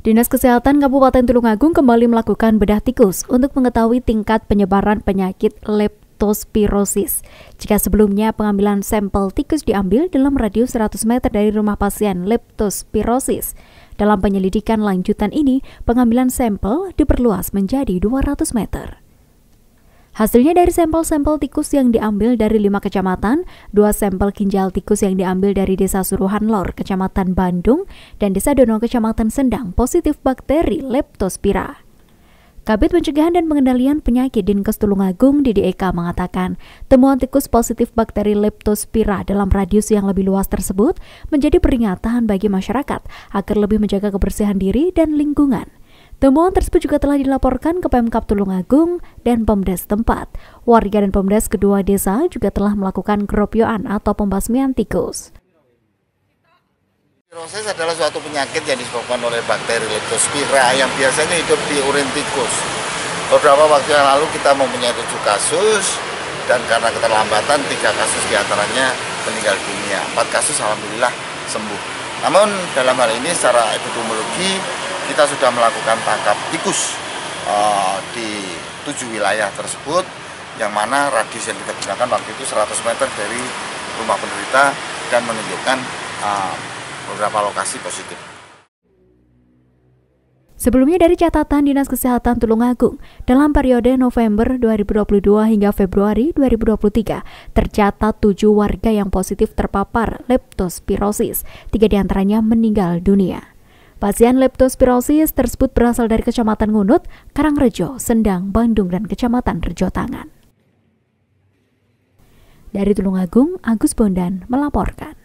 Dinas Kesehatan Kabupaten Tulungagung kembali melakukan bedah tikus untuk mengetahui tingkat penyebaran penyakit leptospirosis. Jika sebelumnya pengambilan sampel tikus diambil dalam radius 100 meter dari rumah pasien leptospirosis, dalam penyelidikan lanjutan ini, pengambilan sampel diperluas menjadi 200 meter. Hasilnya dari sampel-sampel tikus yang diambil dari lima kecamatan, dua sampel ginjal tikus yang diambil dari Desa Suruhan Lor, Kecamatan Bandung, dan Desa Dono, Kecamatan Sendang, positif bakteri Leptospira. Kabit Pencegahan dan Pengendalian Penyakit Dinkes Tulungagung Didi Eka mengatakan, temuan tikus positif bakteri Leptospira dalam radius yang lebih luas tersebut menjadi peringatan bagi masyarakat agar lebih menjaga kebersihan diri dan lingkungan. Temuan tersebut juga telah dilaporkan ke Pemkap Tulungagung dan Pemdes tempat. Warga dan Pemdes kedua desa juga telah melakukan keropioan atau pembasmian tikus. Virosis adalah suatu penyakit yang disebabkan oleh bakteri Leptospira yang biasanya hidup di urin tikus. Beberapa waktu yang lalu kita mempunyai tujuh kasus dan karena keterlambatan tiga kasus diantaranya meninggal dunia. Empat kasus alhamdulillah sembuh. Namun dalam hal ini secara epidemiologi kita sudah melakukan tangkap tikus uh, di tujuh wilayah tersebut yang mana radius yang kita gunakan waktu itu 100 meter dari rumah penderita dan menunjukkan uh, beberapa lokasi positif. Sebelumnya dari catatan Dinas Kesehatan Tulungagung, dalam periode November 2022 hingga Februari 2023, tercatat tujuh warga yang positif terpapar leptospirosis, tiga diantaranya meninggal dunia. Pasien leptospirosis tersebut berasal dari Kecamatan Ngunut, Karangrejo, Sendang, Bandung, dan Kecamatan Rejo Tangan. Dari Tulungagung, Agus Bondan melaporkan.